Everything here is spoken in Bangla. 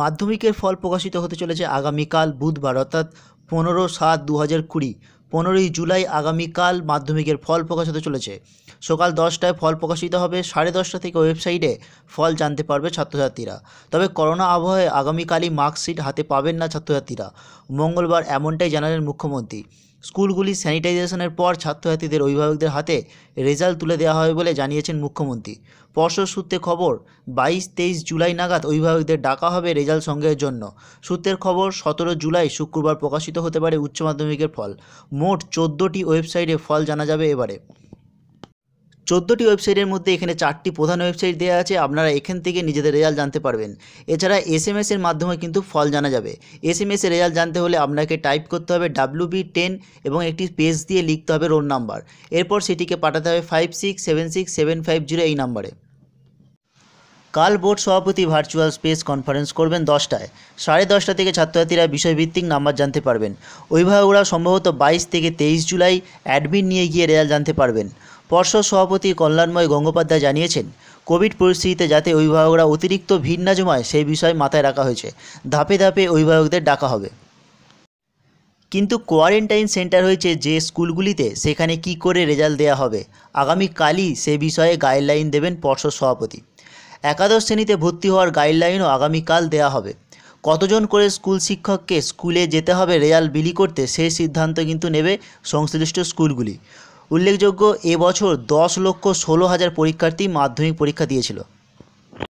মাধ্যমিকের ফল প্রকাশিত হতে চলেছে আগামীকাল বুধবার অর্থাৎ পনেরো সাত দু হাজার কুড়ি পনেরোই জুলাই আগামীকাল মাধ্যমিকের ফল প্রকাশ হতে চলেছে সকাল দশটায় ফল প্রকাশিত হবে সাড়ে দশটা থেকে ওয়েবসাইটে ফল জানতে পারবে ছাত্রছাত্রীরা তবে করোনা আবহাওয়ায় আগামীকালই মার্কশিট হাতে পাবেন না ছাত্রছাত্রীরা মঙ্গলবার এমনটাই জানালেন মুখ্যমন্ত্রী স্কুলগুলি স্যানিটাইজেশনের পর ছাত্রছাত্রীদের অভিভাবকদের হাতে রেজাল্ট তুলে দেওয়া হবে বলে জানিয়েছেন মুখ্যমন্ত্রী পর্ষদ সূত্রে খবর বাইশ তেইশ জুলাই নাগাদ অভিভাবকদের ডাকা হবে রেজাল্ট সংগ্রহের জন্য সূত্রের খবর সতেরো জুলাই শুক্রবার প্রকাশিত হতে পারে উচ্চ মাধ্যমিকের ফল মোট চোদ্দোটি ওয়েবসাইটে ফল জানা যাবে এবারে চোদ্দোটি ওয়েবসাইটের মধ্যে এখানে চারটি প্রধান ওয়েবসাইট দেওয়া আছে আপনারা এখান থেকে নিজেদের রেজাল্ট জানতে পারবেন এছাড়া এস এম এসের মাধ্যমে কিন্তু ফল জানা যাবে এস এম এসের রেজাল্ট জানতে হলে আপনাকে টাইপ করতে হবে ডাব্লু বি টেন এবং একটি পেজ দিয়ে লিখতে হবে রোল নাম্বার এরপর সেটিকে পাঠাতে হবে five six seven six seven five zero এই নাম্বারে কাল বোর্ড সভাপতি ভার্চুয়াল স্পেস কনফারেন্স করবেন দশটায় সাড়ে দশটা থেকে ছাত্রছাত্রীরা বিষয়ভিত্তিক নাম্বার জানতে পারবেন অভিভাবকরা সম্ভবত বাইশ থেকে তেইশ জুলাই অ্যাডমিট নিয়ে গিয়ে রেজাল্ট জানতে পারবেন পর্ষদ সভাপতি কল্যাণময় গঙ্গোপাধ্যায় জানিয়েছেন কোভিড পরিস্থিতিতে যাতে অভিভাবকরা অতিরিক্ত ভিড় না জমায় সেই বিষয়ে মাথায় রাখা হয়েছে ধাপে ধাপে অভিভাবকদের ডাকা হবে কিন্তু কোয়ারেন্টাইন সেন্টার হয়েছে যে স্কুলগুলিতে সেখানে কি করে রেজাল্ট দেওয়া হবে আগামীকালই সে বিষয়ে গাইডলাইন দেবেন পর্ষদ সভাপতি একাদশ শ্রেণীতে ভর্তি হওয়ার গাইডলাইনও আগামীকাল দেয়া হবে কতজন করে স্কুল শিক্ষককে স্কুলে যেতে হবে রেজাল্ট বিলি করতে সেই সিদ্ধান্ত কিন্তু নেবে সংশ্লিষ্ট স্কুলগুলি উল্লেখযোগ্য এবছর দশ লক্ষ ষোলো হাজার পরীক্ষার্থী মাধ্যমিক পরীক্ষা দিয়েছিল